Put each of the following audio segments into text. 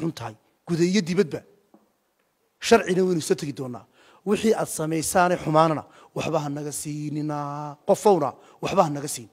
xun tahay dibadba sharcina waynu iso tegi doonaa wixii aad samaysaanay xumaanana waxba ha naga siininaa qofowna waxba ha naga siin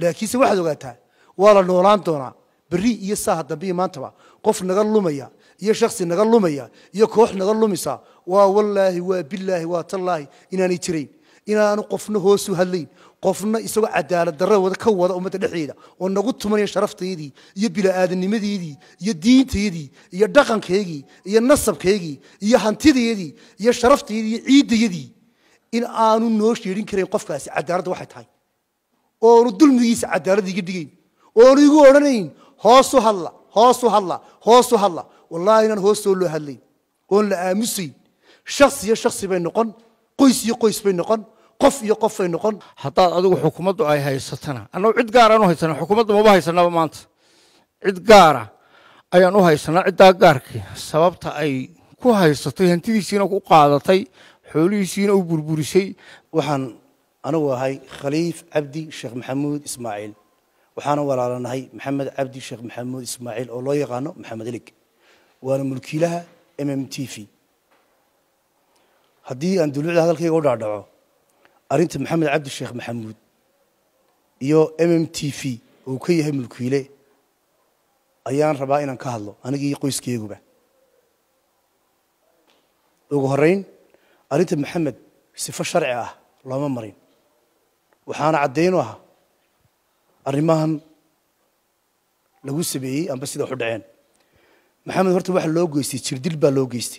laakiinse waxaad ogaataa waa la noolaan doonaa berri iyo saaha dambe maantaba qof naga lumaya iyo shaksi naga lumaya iyo koox naga lumaysa waa wallaahi waa bilaahi waa tallaahi inaanay jirayn inaanu qofna hoosu hadlayn qofna isagoo cadaalad darro wada ka wada ummadda dhexdeeda oo nagu tumanaya sharaftaydii iyo bila'aadanimadeydii iyo diintaydii iyo dhaqankaygii iyo nasabkaygii iyo hantidaydii iyo sharaftaydii iyo ciiddayadii in aanu noo sheedhin karayn qofkaasi cadaaladda waxay tahay oonu dulmigiisa cadaaladda iga dhigayn oonu igu odhanayn hoosu hadla hoosu hadla hoosu hadla wallaahi inaan hoos soo loo hadlayn oon la aamusayn shakhs iyo shakhsi bay noqon qoys iyo qoys bay noqon qof iyo qofay noqon haddaad adigu xukumaddu ay haysatana annagu cid gaar u haysana xukumaddu maba haysanaba maanta cid gaara ah ayaan u haysanaa ciddaa gaarkii sababta ay ku haysatay hantidiisiina ku qaadatay xoolihiisiina u burburisay waxaan anigu ahay khaliif cabdi sheekh maxamuud ismaaciil waxaana walaalanahay maxamed cabdi sheekh maxamuud ismaaciil oo loo yaqaano maxamed elig waana mulkiilaha m m t v haddii aan dulucda hadalkayga u dhaadhaco arinta maxamed cabdisheekh maxamuud iyo m m t v uu ka yahay mulkiile ayaan rabaa inaan ka hadlo anigii qoyskeeguba ugu horeyn arinta maxamed sifo sharci ah looma marin waxaana caddayn u ah arrimahan lagu sameeyey amba sida waxu dhaceen maxamed horta waxa loo geystay jirdil baa loo geystay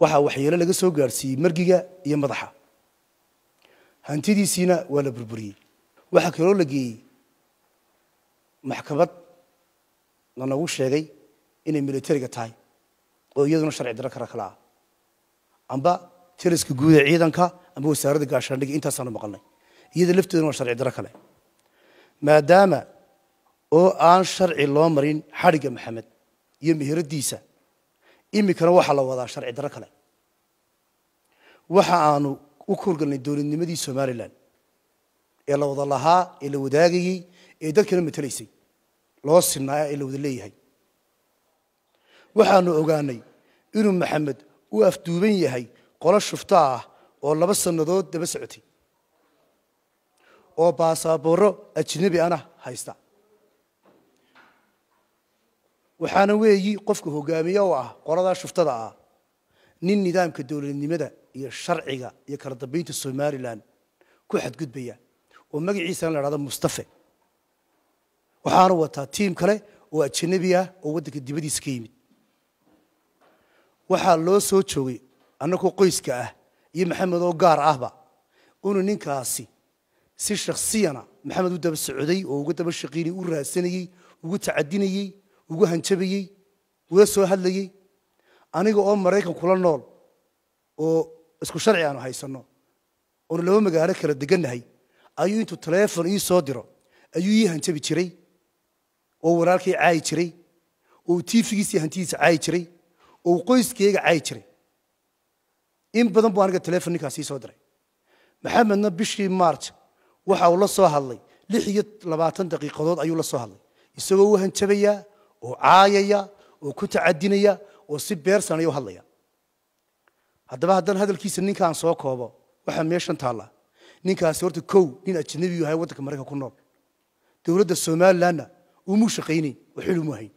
waxaa waxyeelo laga soo gaadhsiiyey margiga iyo madaxa hantidiisiina waa la burburiyey waxaa kaloo la geeyey maxkamad lanagu sheegay inay militariga tahay oo iyaduna sharci daro kara kale ah amba taliska guud ee ciidanka amba wasaaradda gaashaandhiga intaasaanu maqalnay iyada lafteeduna waa sharci daro kale maadaama oo aan sharci loo marin xadhigga maxamed iyo meheradiisa iminkana waxaa la wadaa sharci daro kale waxa aanu u kahorgalnay dowladnimadii somalilan ee la wada lahaa ee la wadaagayey ee dadkana matelaysay loo sinaaya ee la wada leeyahay waxaanu ogaanay inuu maxamed u afduuban yahay qolo shufto ah oo laba sannadood daba socotay oo baasabooro ajnebi ana haysta waxaana weeyi qofka hogaamiye u ah qoladaa shuftada ah nin nidaamka dowladnimada iyo sharciga iyo kala dambeynta somalilan ku xadgudbaya oo magaciisana la dhahdo mustafe waxaana wataa tiim kale oo ajanabi ah oo waddanka dibadiisa ka yimid waxaa loo soo joogay annagu qoyska ah iyo maxamed oo gaar ahba inuu ninkaasi si shaksiyana maxamed u daba socday oo uga daba shaqiinay u raadsanayey ugu tacadinayey ugu hanjabayey ula soo hadlayey aniga oo maraykan kula nool oo isku sharci aanu haysanno oonu laba magaalo kala degannahay ayuu intuu taleefon ii soo diro ayuu ii hanjabi jiray oo walaalkay caayi jiray oo tiifigiisii hantidiisa caayi jiray oo qoyskeyga caayi jiray in badan buu aniga taleefon ninkaas ii soo diray maxamedna bishii march waxa uu la soo hadlay lix iyo labaatan daqiiqadood ayuu la soo hadlay isagoo u hanjabayaa oo caayaya oo ku tacadinaya oo si beersan ayuu hadlaya haddaba haddaan hadalkiisa ninkaan soo koobo waxaa meeshan taalla ninkaasi horta kow nin ajnabiyu ahay waddanka maraykan ku nool dowladda somalilanna umuu shaqaynayn oo xil umu hayn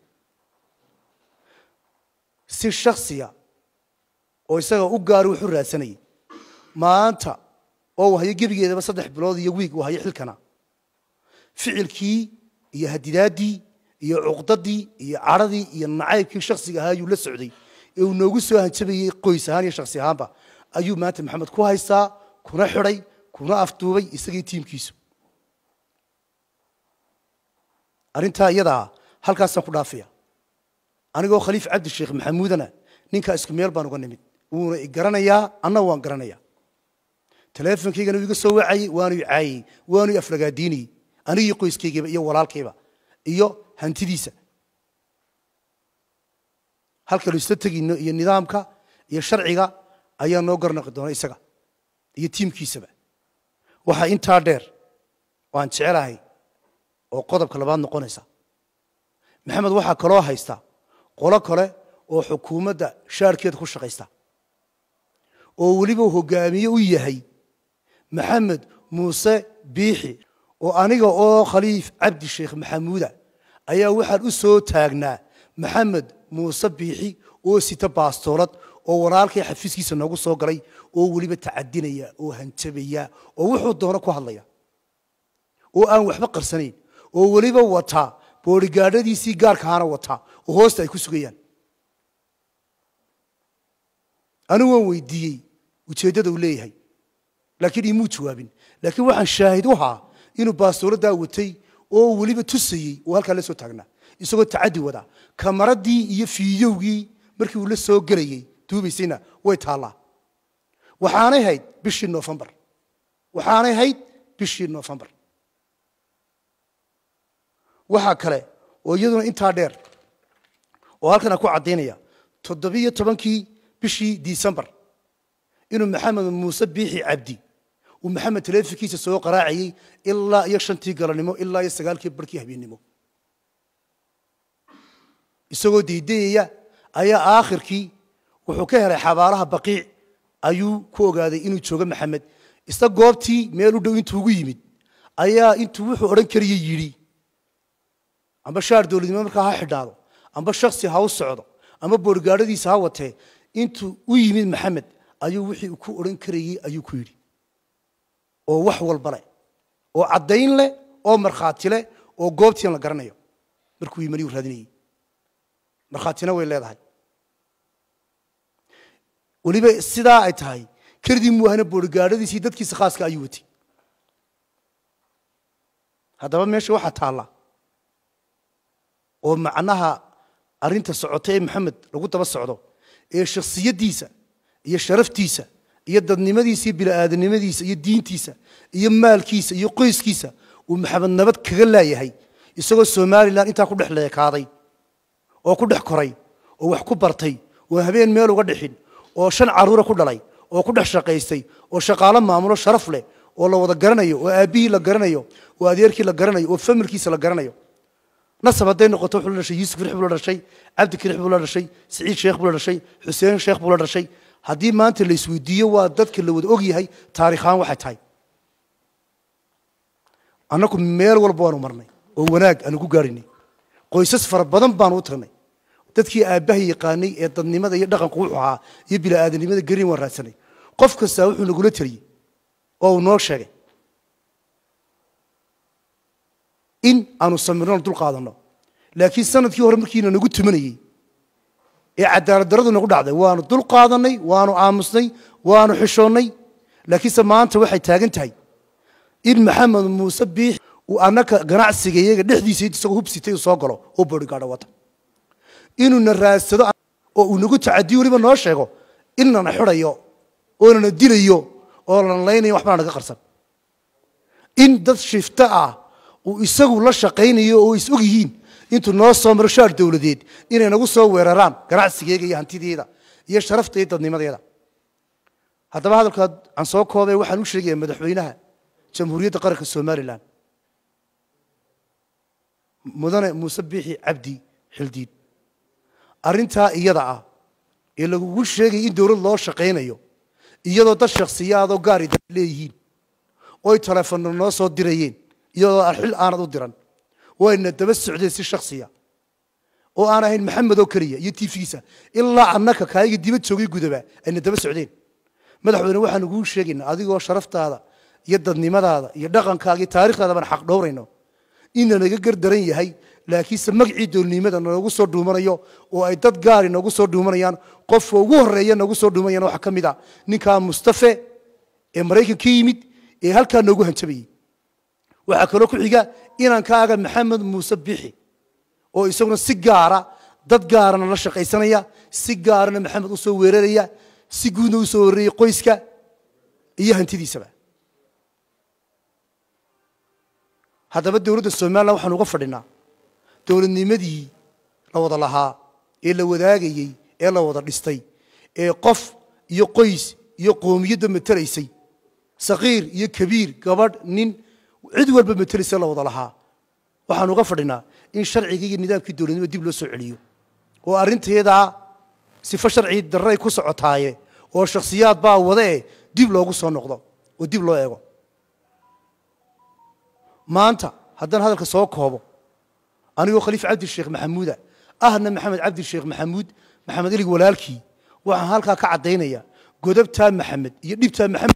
si shaksiya oo isaga u gaari wuxuu raadsanayay maanta oo uu hayo gebigeedaba saddex bilood iyo wiig uu hayo xilkana ficilkii iyo hadidaaddii iyo cuqdadii iyo caradii iyo nacaybkii shaksiga ahaa ayuu la socday ee noogu soo hanjabayey qoys ahaan iyo shaksi ahaanba ayuu maanta maxamed ku haystaa kuna xidhay kuna afduubay isagii tiimkiisu arrintaa iyadaa halkaasaan ku dhaafaya anigoo khaliif cabdi sheekh maxamuudana ninkaa isku meel baan uga nimid wuuna igaranayaa anna waan garanayaa taleefonkaygana uu iga soo wacayey waanu i caayey waanu i aflagaadiinayey anigii qoyskaygaba iyo walaalkayba iyo hantidiisa halkaynu isla tegino iyo nidaamka iyo sharciga ayaa noo garnaqi doona isaga iyo tiimkiisaba waxaa intaa dheer oo aan jecelahay oo qodobka labaad noqonaysa maxamed waxaa kaloo haysta qolo kale oo xukuumadda shaarkeeda ku shaqaysta oo weliba hogaamiye u yahay maxamed muuse biixi oo aniga oo khaliif cabdi sheekh maxamuuda ayaa waxaan u soo taagnaa maxamed muuse biixi oo sita baastoolad oo walaalkay xafiiskiisa noogu soo galay oo weliba tacadinaya oo hanjabaya oo wuxuu doono ku hadlaya oo aan waxba qarsanayn oo weliba wataa boodhigaadhadiisii gaarkaana wataa oo hoosta ay ku sugayaan anigu waan weydiiyey ujeeddada uu leeyahay laakiin imuu jawaabin laakiin waxaan shaahid u haa inuu baastooladaa watay oo weliba tusayey oo halkaa la soo taagnaa isagoo tacadi wada kamaradii iyo fiidowgii markii uu la soo gelayey duubaysayna way taallaa waxaanay hayd bishii noofembar waxaanay hayd bishii noofembar waxaa kale oo iyaduna intaa dheer oo halkana ku caddaynaya toddobiyo tobankii bishii disembar inuu maxamed muuse biixi cabdi uu maxamed taleefikiisa soo qaraacayey ilaa iyo shantii galannimo ilaa iyo sagaalkii barkii habeennimo isagoo deydeyaya ayaa aakhirkii wuxuu ka helay xabaalaha baqiic ayuu ku ogaaday inuu joogo maxamed isna goobtii meel u dhow intuu ugu yimid ayaa intuu wuxuu odhan kariye yidhi amba shaar dowladnimo markaa ha xidhaado amba shaksi ha u socdo ama boorgaadhadiisa ha watee intuu u yimid maxamed ayuu wixii ku odhan karayey ayuu ku yidhi oo wax walba leh oo caddayn leh oo markhaati leh oo goobtiin la garanayo markuu yimaniyu raadinayey markhaatina way leedahay weliba sidaa ay tahay kardii muahna boorgaadhadiisii dadkiisa khaaska ayuu watay haddaba meesha waxaa taalla oo macnaha arrinta socota ee maxamed lagu daba socdo ee shakhsiyaddiisa iyo sharaftiisa iyo dadnimadiisa iyo bili'aadanimadiisa iyo diintiisa iyo maalkiisa iyo qoyskiisa uu maxamed nabad kaga laayahay isagoo somalilan intaa ku dhex leekaaday oo ku dhex koray oo wax ku bartay oo habeen meel uga dhixin oo shan caruura ku dhalay oo ku dhex shaqaystay oo shaqaalo maamulo sharaf leh oo la wada garanayo oo aabihii la garanayo oo adeerkii la garanayo oo familkiisa la garanayo nasab hadday noqoto wuxuu la dhashay yuusuf rix buu la dhashay cabdi kirix buu la dhashay siciid sheekh buu la dhashay xuseen sheekh buu la dhashay haddii maanta laisweydiiyo waa dadka la wada ogyahay taarikhaan waxay tahay annaku meel walba waanu marnay oo wanaag aanu ku gaadhinay qoysas fara badan baan u tagnay dadkii aabbaha yaqaanay ee dadnimada iyo dhaqanku wuxuu ahaa iyo bila'aadanimada gariin waan raadsanay qof kastaa wuxuu nagula teliyey oo uu noo sheegay in aanu samirno dul qaadanno laakiin sanadkii hore markiina nagu tumanayey ee cadaalad daradu nagu dhacday waanu dul qaadannay waanu aamusnay waanu xishoonnay laakiinse maanta waxay taagan tahay in maxamed muuse biix anaka ganacsiga iyaga dhexdiisa isagoo hubsitay soo galo oo bodigada wata inuuna raadsado oo uu nagu tacadiyo weliba noo sheego inlana xidayo oo dilayo oo lana waxbaa naga qarsan in dad shifto ah uu isagu la shaqaynayo oo is og intuu noo soo maro shaar dowladeed inay nagu soo weeraraan ganacsigeega iyo hantideeda iyo sharafta iyo dadnimadeeda haddaba hadalkaad aan soo koobay waxaan u sheegayaa madaxweynaha jamhuuriyadda qaranka somalilan مدن مسبيح عبدي حلديد أرنتا يدعى إلى وشيء يدور الله شقينا يو دا الشخصية هذا غاري دليل وي تلفون الناس ودريين يدعى الحل أنا ودران وإن تبس عدس الشخصية وأنا هين محمد وكريه يتي فيسا إلا عنك كاي قد يبت سوقي قدبة إن تبس عدين ماذا حبنا وحن وشيء هذا هو شرفت هذا يدد نمد هذا يدقن كاي تاريخ هذا من حق دورينو ina naga gardaran yahay laakiinse magacii doolnimada nalagu soo dhuumanayo oo ay dad gaari nagu soo dhuumanayaan qofka ugu horeeya nagu soo dhuumanayana waxaa ka mid a ah, ninkaa mustafe ee maraykan ka yimid ee halkaa noogu hanjabayey waxaa kaloo ku xiga inaan ka aga maxamed muuse bixi oo isaguna si gaara dad gaarana la shaqaysanaya si gaarana maxamed usoo weeraraya si guudna usoo horeeyey qoyska iyo hantidiisaba haddaba dowladda somalilan waxaan uga fadhinaa dowladnimadii la wada lahaa ee la wadaagayey ee la wada dhistay ee qof iyo qoys iyo qoomiyadda matelaysay sakiir iyo kabiir gabadh nin cid walba matelaysa la wada lahaa waxaan uga fadhinaa in sharcigii iyo nidaamkii dowladnimo dib loo soo celiyo oo arrinteedaa sifo sharci darray ku socotaaye oo shakhsiyaad baa wadae dib loogu soo noqdo oo dib loo eego maanta haddaan hadalka soo koobo anigoo khaliif cabdisheekh maxamuuda ahna maxamed cabdisheekh maxamuud maxamed ilig walaalkii waxaan halkaa ka caddaynaya godabtaa maxamed iyo dhibtaa maxamed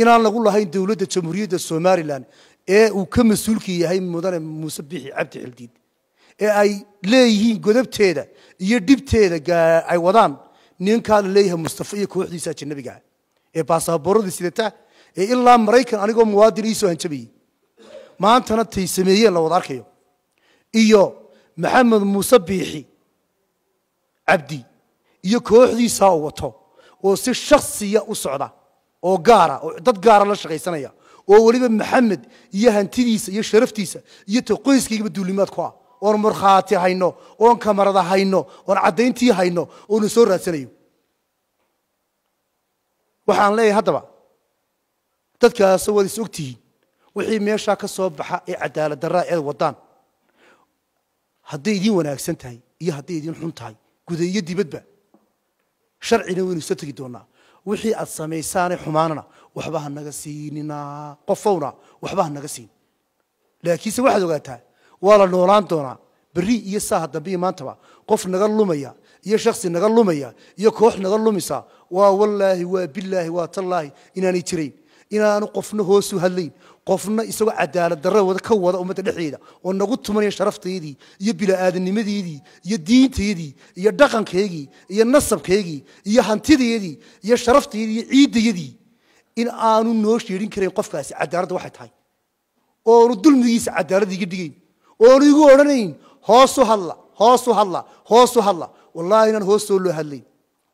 inaan lagu lahayn dowladda jamhuuriyadda somalilan ee uu ka mas-uulkii yahay mudane muuse bixi cabdi xildiid ee ay leeyihiin godabteeda iyo dhibteeda ay wadaan ninkaa la leeyahay mustafa iyo kooxdiisa ajanabigaa ee baasaaboorada sidata ee ilaa maraykan anigoo muwaadin iisoo hanjabayey maantana tay sameeyeen la wada arkayo iyo maxamed muuse biixi cabdi iyo kooxdiisaa u wato oo si shaksiya u socda oo gaara oo dad gaara la shaqaysanaya oo weliba maxamed iyo hantidiisa iyo sharaftiisa iyo ta taqoyskaygaba duulimaad ku ah oon markhaati hayno oon kamarada hayno oon caddayntii hayno oonu soo raadsanayo waxaan leeyahay haddaba dadkaas waad is ogtihiin wixii meeshaa ka soo baxa ee cadaalad darraa eed wadaan hadday idiin wanaagsan tahay iyo hadday idiin xun tahay guda iyo dibadba sharcina waynu iska tegi doonaa wixii aad samaysaanee xumaanana waxba ha naga siinina qofowna waxba ha naga siin laakiinse waxaad ogaataa waa la noolaan doonaa berri iyo saaha dambe iyo maantaba qof naga lumaya iyo shaksi naga lumaya iyo koox naga lumisa waa wallaahi waa billaahi waa tallaahi inaanay jirayn inaanu qofna hoosu hadlayn qofna isagoo cadaalad darra wada ka wada ummadda dhexeeda oo nagu tumanaya sharafteydii iyo bila'aadanimadeydii iyo diinteydii iyo dhaqankaygii iyo nasabkaygii iyo hantideedii iyo sharafteydii iyo ciiddayadii in aanu noo sheedhin karayn qofkaasi cadaaladda waxay tahay oonu dulmigiisa cadaalad iga dhigayn oonu igu odhanayn hoosu hadla hoosu hadla hoosu hadla wallaahi inaan hoos soo loo hadlayn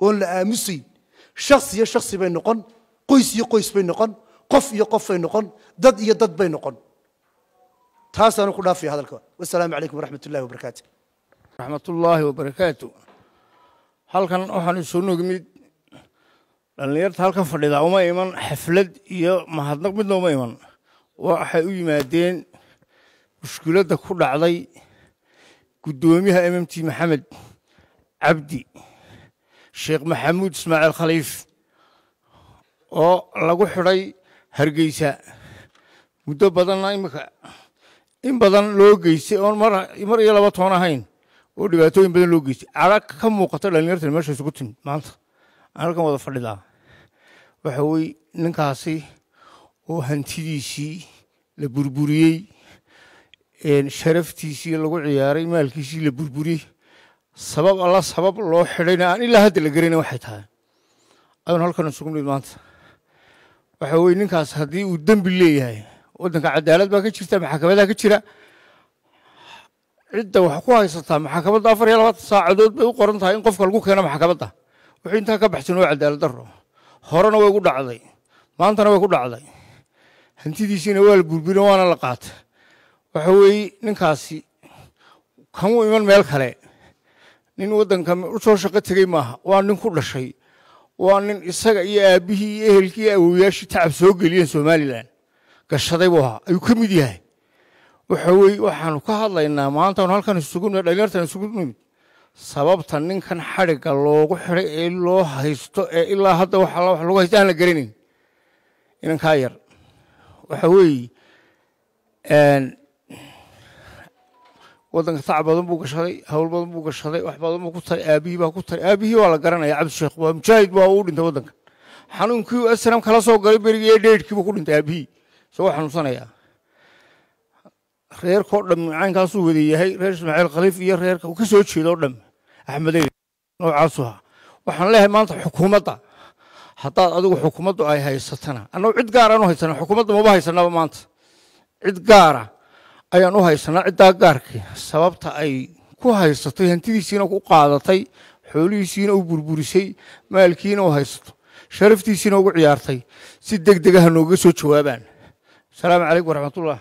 oon la aamusayn shaksi iyo shaksi bay noqon qoys iyo qoys bay noqon qof iyo qofbay noqon dad iyo dad bay noqon taasaanu ku dhaafaya hadalka wasalaamu calaykum waraxmat ullahi wabarakaatu raxmat ullaahi wabarakaatu halkan waxaan isu nugmid dhallinyarta halkan fadhida uma iman xaflad iyo mahadnaq midna uma iman waxay u yimaadeen mushkiladda ku dhacday guddoomiyaha m m t maxamed cabdi sheekh maxamuud ismaaciil khaliif oo lagu xidhay hargeysa muddo badanna imika in badan loo geystay oon mar iyo laba toon ahayn oo dhibaatooyin badan loo geystay cadha ka muuqata dhalinyartan meesha isugu timid maanta aan wada fadhidaa waxa weye ninkaasi oo hantidiisii la burburiyey sharaftiisii lagu ciyaaray maalkiisii la burburiyey sabab alla sabab loo xidhayna aan ilaa hadda la gerayna waxay tahay ayuun halkan isugu nimid maanta waxa weye ninkaas haddii uu dembi leeyahay waddanka cadaalad baa ka jirta maxaakamadaa ka jira cidda wax ku haysataa maxaakamada afar iyo labaatan saacadood bay u qoran tahay in qofka lagu keeno maxakamadda wuxuu intaa ka baxsan waa cadaalad daro horena way ku dhacday maantana way ku dhacday hantidiisiina waa la burburin waana la qaata waxa weeye ninkaasi kamuu iman meel kale nin waddanka u shaqo tegey maaha waa nin ku dhashay waa nin isaga iyo aabihii iyo ehelkii awowyaashii tacab soo geliyeen somalilan gashaday buu ahaa ayuu ka mid yahay waxa weye waxaanu ka hadlaynaa maantaanu halkan isugu nimid dhallinyartan isugu nimid sababta ninkan xadrigga loogu xidhay ee loo haysto ee ilaa hadda wax lagu haysto aan la garanayn inankaa yar waxa weeye wadanka tac badan buu gashaday hawl badan buu gashaday wax badan buu ku taray aabihii baa ku taray aabihii waa la garanaya cabdisheekh waa mujaahid baa uu dhintay wadanka xanuunkii asram kala soo galay berigii ee dheydhkiibuu ku dhintay aabihii isagoo xanuunsanayaa reerkoo dham caynkaasuu wada yahay reer ismaaciil khaliif iyo reerka ka soo jeeda oo dham axmedey noocaasu ahaa waxaan leeyahay maanta xukuumadda haddaad adigu xukuumaddu ay haysatana annagu cid gaaraan u haysana xukuumadda maba haysanaba maanta cid gaara ah ayaan u haysanaa ciddaa gaarkii sababta ay ku haysatay hantidiisiina ku qaadatay xoolihiisiina u burburisay maalkiina u haysato sharaftiisiina ugu ciyaartay si deg degaha ah nooga soo jawaabaan asalaamu calaykum waraxmatullah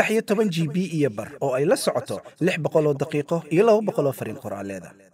saddex iyo toban g b iyo bar oo ay la socoto lix boqol daqiiqo iyo laba boqol oo fariin qoraaleeda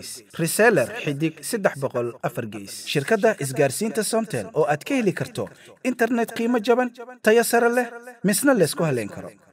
gees reseller xidig gees shirkadda isgaarsiinta somtel oo aad ka heli karto internet qiimo jaban tayo sare leh misna laysku haleen karo